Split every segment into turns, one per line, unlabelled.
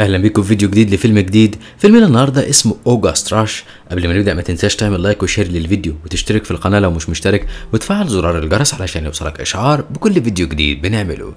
اهلا بيكم في فيديو جديد لفيلم جديد فيلمنا النهارده اسمه اوجاست ستراش قبل ما نبدا ما تنساش تعمل لايك وشير للفيديو وتشترك في القناه لو مش مشترك وتفعل زرار الجرس علشان يوصلك اشعار بكل فيديو جديد بنعمله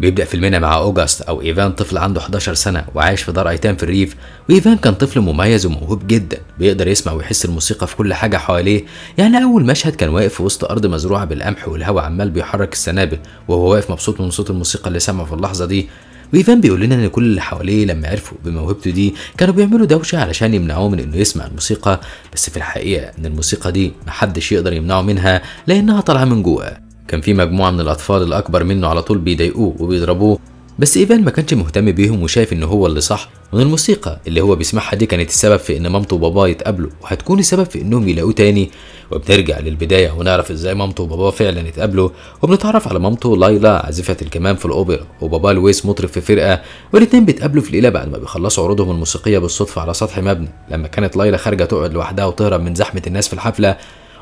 بيبدأ فيلمنا مع أوجاست أو إيفان طفل عنده 11 سنة وعايش في دار أيتام في الريف وإيفان كان طفل مميز وموهوب جدا بيقدر يسمع ويحس الموسيقى في كل حاجة حواليه يعني أول مشهد كان واقف في وسط أرض مزروعة بالقمح والهواء عمال بيحرك السنابل وهو واقف مبسوط من صوت الموسيقى اللي سمعه في اللحظة دي وإيفان بيقول لنا إن كل اللي حواليه لما عرفوا بموهبته دي كانوا بيعملوا دوشة علشان يمنعوه من إنه يسمع الموسيقى بس في الحقيقة إن الموسيقى دي محدش يقدر يمنعه منها لأنها طالعة من جوه كان في مجموعة من الأطفال الأكبر منه على طول بيضايقوه وبيضربوه بس ايفان ما كانش مهتم بيهم وشايف ان هو اللي صح وان الموسيقى اللي هو بيسمعها دي كانت السبب في ان مامته وباباه يتقابلوا وهتكون السبب في انهم يلاقوه تاني وبنرجع للبدايه ونعرف ازاي مامته وباباه فعلا اتقابلوا وبنتعرف على مامته لايلا عازفه الكمان في الاوبرا وباباه لويس مطرب في فرقه والاتنين بيتقابلوا في ليله بعد ما بيخلصوا عروضهم الموسيقيه بالصدفه على سطح مبنى لما كانت لايلا خارجه تقعد لوحدها وتهرب من زحمه الناس في الحفله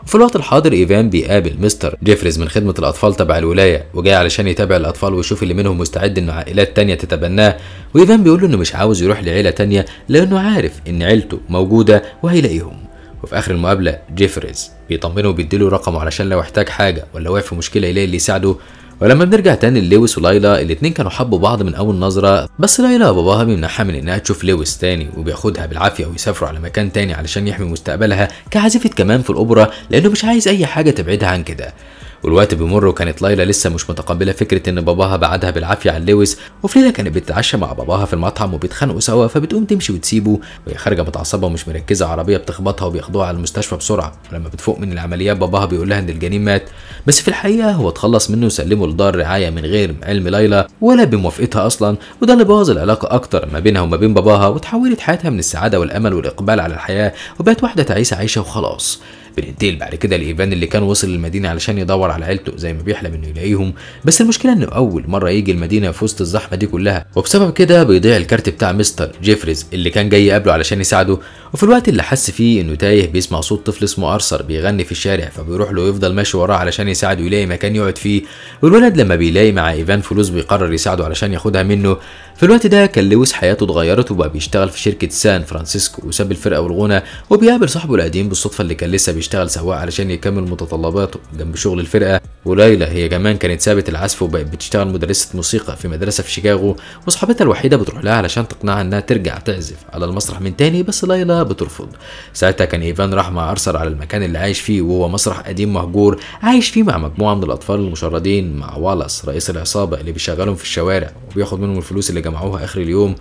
في الوقت الحاضر ايفان بيقابل مستر جيفريز من خدمه الاطفال تبع الولايه وجاي علشان يتابع الاطفال ويشوف اللي منهم مستعد ان عائلات تانية تتبناه وايفان بيقول له انه مش عاوز يروح لعيله تانية لانه عارف ان عيلته موجوده وهيلاقيهم وفي اخر المقابله جيفريز بيطمنه وبيديله رقمه علشان لو احتاج حاجه ولا واقف في مشكله يلاقي اللي يساعده ولما بنرجع تاني للويس ولايلا الاتنين كانوا حبوا بعض من اول نظره بس لايلا باباها بيمنعها من انها تشوف لويس تاني وبياخدها بالعافيه ويسافروا على مكان تاني علشان يحمي مستقبلها كعازفه كمان في الاوبرا لانه مش عايز اي حاجه تبعدها عن كده والوقت بيمر وكانت لايلا لسه مش متقبله فكره ان باباها بعدها بالعافيه عن لويس وفي ليله كانت بتتعشى مع باباها في المطعم وبيتخانقوا سوا فبتقوم تمشي وتسيبه وهي خارجه متعصبه ومش مركزه عربيه بتخبطها وبياخدوها على المستشفى بسرعه ولما بتفوق من العمليات باباها بيقول لها ان الجنين مات بس في الحقيقه هو اتخلص منه وسلمه لدار رعايه من غير علم ليلى ولا بموافقتها اصلا وده اللي بوظ العلاقه اكتر ما بينها وما بين باباها وتحولت حياتها من السعاده والامل والاقبال على الحياه وبقت واحده تعيسه عايشه وخلاص بننتقل بعد كده لايفان اللي كان وصل المدينه علشان يدور على عيلته زي ما بيحلم انه يلاقيهم بس المشكله انه اول مره يجي المدينه في وسط الزحمه دي كلها وبسبب كده بيضيع الكارت بتاع مستر جيفريز اللي كان جاي يقابله علشان يساعده وفي الوقت اللي حس فيه انه تايه بيسمع صوت طفل اسمه ارثر بيغني في الشارع فبيروح له يفضل ماشي وراه علشان يساعده يلاقي مكان يقعد فيه والولد لما بيلاقي مع ايفان فلوس بيقرر يساعده علشان ياخدها منه في الوقت ده كان لويس حياته اتغيرت وبقى بيشتغل في شركة سان فرانسيسكو وساب الفرقة والغنى وبيقابل صاحبه القديم بالصدفة اللي كان لسه بيشتغل سواق علشان يكمل متطلباته جنب شغل الفرقة وليلى هي كمان كانت سابت العزف وبقت بتشتغل مدرسة موسيقى في مدرسة في شيكاغو وصاحبتها الوحيدة بتروح لها علشان تقنعها انها ترجع تعزف على المسرح من تاني بس ليلى بترفض ساعتها كان ايفان راح مع ارثر على المكان اللي عايش فيه وهو مسرح قديم مهجور عايش فيه مع مجموعة من الاطفال المشردين مع والاس رئيس العصابة اللي بيشغلهم في الشوارع وبياخد منهم الفلوس اللي جمعوها اخر اليوم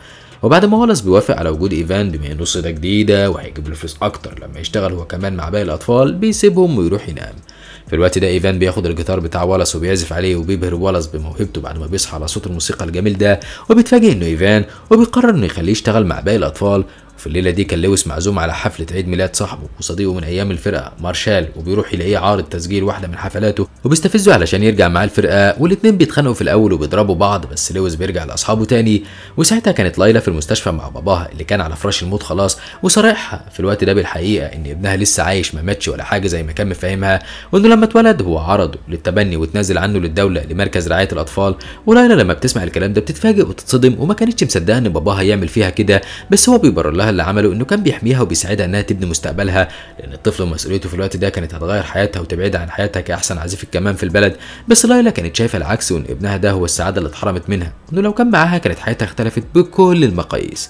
وبعد ما هولس بيوافق على وجود ايفان بما انه صيده جديده وهيجيب له فلوس اكتر لما يشتغل هو كمان مع باقي الاطفال بيسيبهم ويروح ينام في الوقت ده ايفان بياخد الجيتار بتاع والاس وبيعزف عليه وبيبهر والاس بموهبته بعد ما بيصحى على صوت الموسيقى الجميل ده وبيتفاجئ انه ايفان وبيقرر انه يخليه يشتغل مع باقي الاطفال في الليله دي كان لويس معزوم على حفله عيد ميلاد صاحبه وصديقه من ايام الفرقه مارشال وبيروح يلاقيه عارض تسجيل واحده من حفلاته وبيستفزه علشان يرجع معاه الفرقه والاتنين بيتخانقوا في الاول وبيضربوا بعض بس لويس بيرجع لاصحابه تاني وساعتها كانت ليلى في المستشفى مع باباها اللي كان على فراش الموت خلاص وصارحها في الوقت ده بالحقيقه ان ابنها لسه عايش ما ماتش ولا حاجه زي ما كان مفهمها وانه لما اتولد هو عرضه للتبني وتنازل عنه للدوله لمركز رعايه الاطفال وليلى لما بتسمع الكلام ده بتتفاجئ وتتصدم وما كانتش مصدقه ان باباها يعمل فيها كده بس هو بيبرر لها واهل اللي عمله انه كان بيحميها وبيساعدها انها تبني مستقبلها لان الطفل ومسؤوليته في الوقت ده كانت هتغير حياتها وتبعدها عن حياتها كاحسن عازف الكمان في البلد بس لايلا كانت شايفه العكس وان ابنها ده هو السعاده اللي اتحرمت منها انه لو كان معاها كانت حياتها اختلفت بكل المقاييس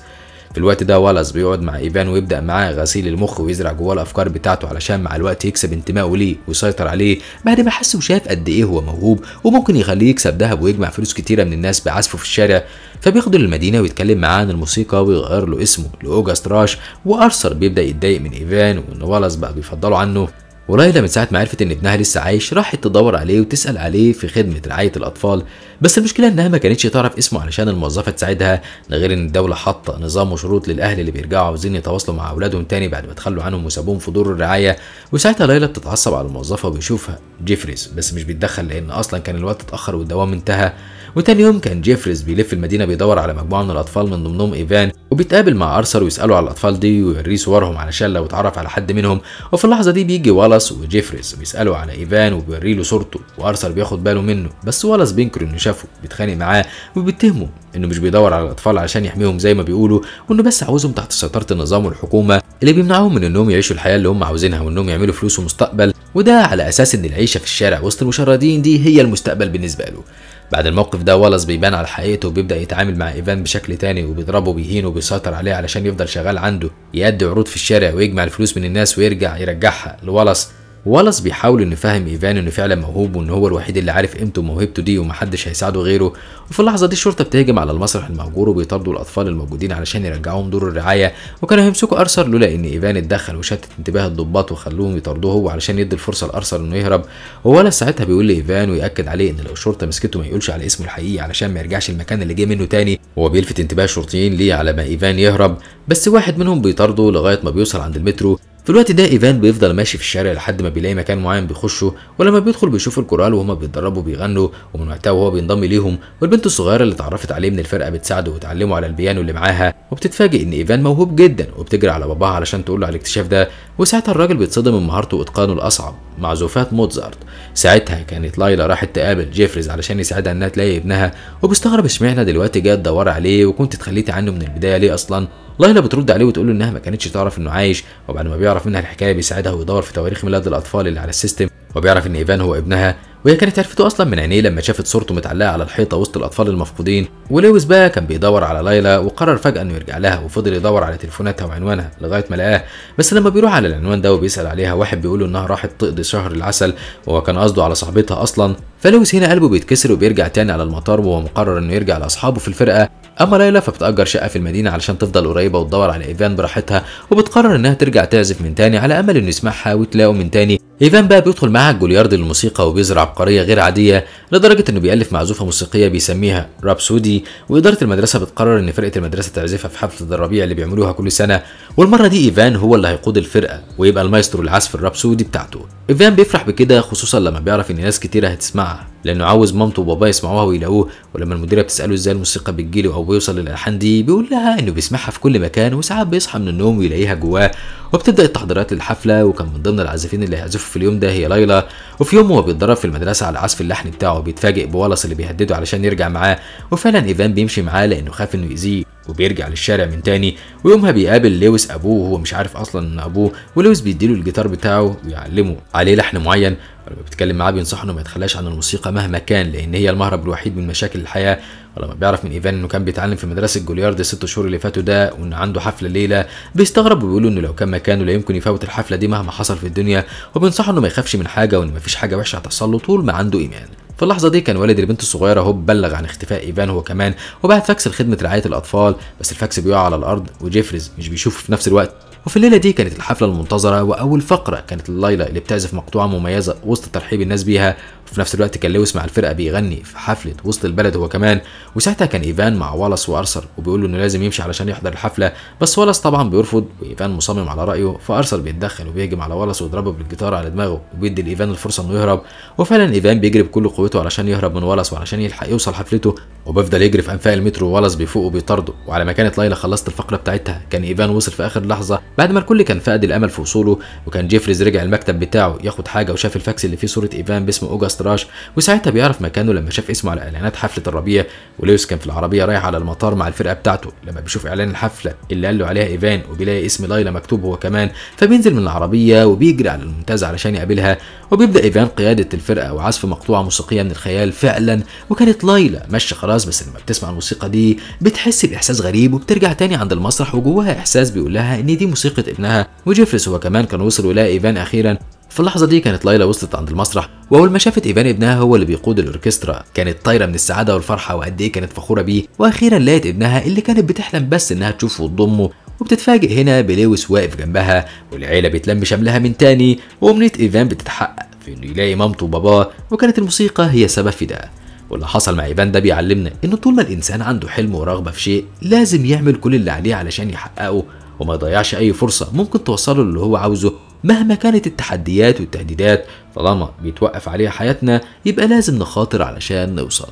في الوقت ده والاس بيقعد مع ايفان ويبدا معاه غسيل المخ ويزرع جواه الافكار بتاعته علشان مع الوقت يكسب انتمائه ليه ويسيطر عليه بعد ما حس وشاف قد ايه هو موهوب وممكن يخليه يكسب ذهب ويجمع فلوس كتيره من الناس بعزفه في الشارع فبياخده للمدينه ويتكلم معاه عن الموسيقى ويغير له اسمه لاوجاست راش وارثر بيبدا يتضايق من ايفان وان والاس بقى بيفضلوا عنه ولايلا من ساعة ما عرفت إن ابنها لسه عايش راحت تدور عليه وتسأل عليه في خدمة رعاية الأطفال، بس المشكلة إنها ما كانتش تعرف اسمه علشان الموظفة تساعدها، ده غير إن الدولة حاطة نظام وشروط للأهل اللي بيرجعوا عاوزين يتواصلوا مع أولادهم تاني بعد ما تخلوا عنهم وسابوهم في دور الرعاية، وساعتها لايلا بتتعصب على الموظفة وبيشوفها جيفريز بس مش بيتدخل لأن أصلا كان الوقت اتأخر والدوام انتهى، وتاني يوم كان جيفريز بيلف المدينه بيدور على مجموعه من الاطفال من ضمنهم ايفان وبيتقابل مع ارثر ويساله على الاطفال دي ويوريه صورهم علشان لو اتعرف على حد منهم وفي اللحظه دي بيجي والاس وجيفريز بيسالوا على ايفان وبيوري له صورته وارثر بياخد باله منه بس والاس بينكر انه شافه بيتخانق معاه وبيتهمه انه مش بيدور على الاطفال علشان يحميهم زي ما بيقولوا وانه بس عاوزهم تحت سيطره النظام والحكومه اللي بيمنعوهم من انهم يعيشوا الحياه اللي هم عاوزينها وانهم يعملوا فلوس ومستقبل وده على اساس ان العيشه في الشارع وسط المشردين دي هي المستقبل بالنسبه له بعد الموقف ده والاس بيبان على حقيقته وبيبدا يتعامل مع ايفان بشكل تاني وبيضربه وبيهينه وبيسيطر عليه علشان يفضل شغال عنده يأدي عروض في الشارع ويجمع الفلوس من الناس ويرجع يرجعها لوالاس والاس بيحاول انه يفهم ايفان انه فعلا موهوب وان هو الوحيد اللي عارف قيمته وموهبته دي ومحدش هيساعده غيره وفي اللحظه دي الشرطه بتهجم على المسرح المهجور وبيطاردوا الاطفال الموجودين علشان يرجعوهم دور الرعايه وكانوا هيمسكوا ارثر لولا ان ايفان اتدخل وشتت انتباه الضباط وخلوهم يطاردوه هو علشان يدي الفرصه لارثر انه يهرب وولا ساعتها بيقول لايفان وياكد عليه ان لو الشرطه مسكته ما يقولش على اسمه الحقيقي علشان ما يرجعش المكان اللي جه منه تاني وهو بيلفت انتباه الشرطيين ليه على ما ايفان يهرب بس واحد منهم بيطارده لغايه ما بيوصل عند المترو في الوقت ده ايفان بيفضل ماشي في الشارع لحد ما بيلاقي مكان معين بيخشه ولما بيدخل بيشوف الكورال وهما بيتدربوا بيغنوا ومن وقتها وهو بينضم ليهم والبنت الصغيره اللي اتعرفت عليه من الفرقه بتساعده وتعلمه على البيانو اللي معاها وبتتفاجئ ان ايفان موهوب جدا وبتجري على باباها علشان تقول له على الاكتشاف ده وساعتها الراجل بيتصدم من مهارته واتقانه الاصعب معزوفات موتزارت ساعتها كانت لايلا راحت تقابل جيفريز علشان يساعدها انها تلاقي ابنها وبيستغرب اشمعنى دلوقتي جت تدور عليه وكنت اتخليتي عنه من البدايه ليه اصلا لايلا بترد عليه وتقول له انها ما كانتش تعرف انه عايش وبعد ما بيعرف منها الحكايه بيساعدها ويدور في تواريخ ميلاد الاطفال اللي على السيستم وبيعرف ان ايفان هو ابنها وهي كانت عرفته اصلا من عينيه لما شافت صورته متعلقه على الحيطه وسط الاطفال المفقودين ولويس بقى كان بيدور على ليلى وقرر فجاه انه يرجع لها وفضل يدور على تليفوناتها وعنوانها لغايه ما لقاه بس لما بيروح على العنوان ده وبيسال عليها واحد بيقول انها راحت تقضي شهر العسل وهو كان قصده على صاحبتها اصلا فلويس هنا قلبه بيتكسر وبيرجع تاني على المطار وهو مقرر انه يرجع لاصحابه في الفرقه اما ليلى فبتاجر شقه في المدينه علشان تفضل قريبه وتدور على ايفان براحتها وبتقرر انها ترجع تعزف من تاني على امل انه يسمعها وتلاقوا من تاني ايفان بقى بيدخل معاها جوليارد للموسيقى وبيزرع عبقريه غير عاديه لدرجه انه بيالف معزوفه موسيقيه بيسميها رابسودي واداره المدرسه بتقرر ان فرقه المدرسه تعزفها في حفله الربيع اللي بيعملوها كل سنه والمره دي ايفان هو اللي هيقود الفرقه ويبقى المايسترو العزف الرابسودي بتاعته ايفان بيفرح بكده خصوصا لما بيعرف ان ناس كتيره هتسمعها لانه عاوز مامته وباباه يسمعوها ويلاقوه ولما المديره بتساله ازاي الموسيقى بتجيله او بيوصل للالحان دي بيقول لها انه بيسمعها في كل مكان وساعات بيصحى من النوم ويلاقيها جواه وبتبدا التحضيرات للحفله وكان من ضمن العازفين اللي هيعزفوا في اليوم ده هي ليلى وفي يوم هو بيتدرب في المدرسه على عزف اللحن بتاعه بيتفاجئ بولس اللي بيهدده علشان يرجع معاه وفعلا ايفان بيمشي معاه لانه خاف انه يأذيه وبيرجع للشارع من تاني ويومها بيقابل لويس ابوه وهو مش عارف اصلا ان ابوه ولويس بيديله الجيتار بتاعه ويعلمه عليه لحن معين ولما بيتكلم معاه بينصحه انه ما يتخلاش عن الموسيقى مهما كان لان هي المهرب الوحيد من مشاكل الحياه ولما بيعرف من ايفان انه كان بيتعلم في مدرسه جوليارد الست شهور اللي فاتوا ده وان عنده حفله ليله بيستغرب وبيقول انه لو كان مكانه لا يمكن يفوت الحفله دي مهما حصل في الدنيا وبينصحه انه ما يخافش من حاجه وان مفيش حاجه وحشه هتحصل له طول ما عنده ايمان في اللحظه دي كان والد البنت الصغيره هوب بلغ عن اختفاء ايفان هو كمان وبعت فاكس لخدمه رعايه الاطفال بس الفاكس بيقع على الارض وجيفريز مش بيشوفه في نفس الوقت وفي الليلة دي كانت الحفلة المنتظرة وأول فقرة كانت الليلة اللي بتعزف مقطوعة مميزة وسط ترحيب الناس بيها وفي نفس الوقت كان لويس مع الفرقة بيغني في حفلة وسط البلد هو كمان وساعتها كان إيفان مع والاس وأرثر وبيقول له إنه لازم يمشي علشان يحضر الحفلة بس والاس طبعا بيرفض وإيفان مصمم على رأيه فأرثر بيتدخل وبيهجم على والاس ويضربه بالجيتار على دماغه وبيدي لإيفان الفرصة إنه يهرب وفعلا إيفان بيجري بكل قوته علشان يهرب من والاس وعلشان يلحق يوصل حفلته وبيفضل يجري في أنفاق المترو والاس بيفوق وبيطارده وعلى ما كانت ليلى خلصت الفقرة بتاعتها كان إيفان وصل في آخر لحظة بعد ما الكل كان فقد الامل في وصوله وكان جيفريز رجع المكتب بتاعه ياخد حاجه وشاف الفاكس اللي فيه صوره ايفان باسم اوجاست راش وساعتها بيعرف مكانه لما شاف اسمه على اعلانات حفله الربيع ولويس كان في العربيه رايح على المطار مع الفرقه بتاعته لما بيشوف اعلان الحفله اللي قال له عليها ايفان وبيلاقي اسم لايلا مكتوب هو كمان فبينزل من العربيه وبيجري على الممتاز علشان يقابلها وبيبدا ايفان قياده الفرقه وعزف مقطوعه موسيقيه من الخيال فعلا وكانت لايلا ماشيه خلاص بس لما بتسمع الموسيقى دي بتحس باحساس غريب وبترجع تاني عند المسرح وجواها احساس بيقول لها ان دي موسيقى موسيقى ابنها وجيفريس هو كمان كان وصل الى ايفان اخيرا في اللحظة دي كانت ليلى وصلت عند المسرح وأول ما شافت إيفان ابنها هو اللي بيقود الأوركسترا كانت طايرة من السعادة والفرحة وقد إيه كانت فخورة بيه وأخيرا لقت ابنها اللي كانت بتحلم بس إنها تشوفه وتضمه وبتتفاجئ هنا بلويس واقف جنبها والعيلة بتلم شملها من تاني وأمنية إيفان بتتحقق في إنه يلاقي مامته وباباه وكانت الموسيقى هي سبب في ده واللي حصل مع ايفان ده بيعلمنا ان طول ما الانسان عنده حلم ورغبه في شيء لازم يعمل كل اللي عليه علشان يحققه وما يضيعش أي فرصة ممكن توصله للي هو عاوزه مهما كانت التحديات والتهديدات طالما بيتوقف عليها حياتنا يبقى لازم نخاطر علشان نوصل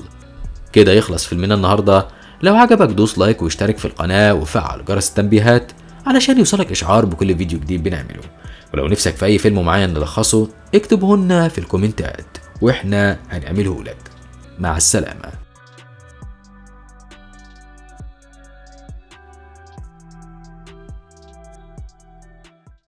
كده يخلص فيلمنا النهاردة لو عجبك دوس لايك واشترك في القناة وفعل جرس التنبيهات علشان يوصلك إشعار بكل فيديو جديد بنعمله ولو نفسك في أي فيلم معين نلخصه اكتبه لنا في الكومنتات واحنا هنعمله لك مع السلامه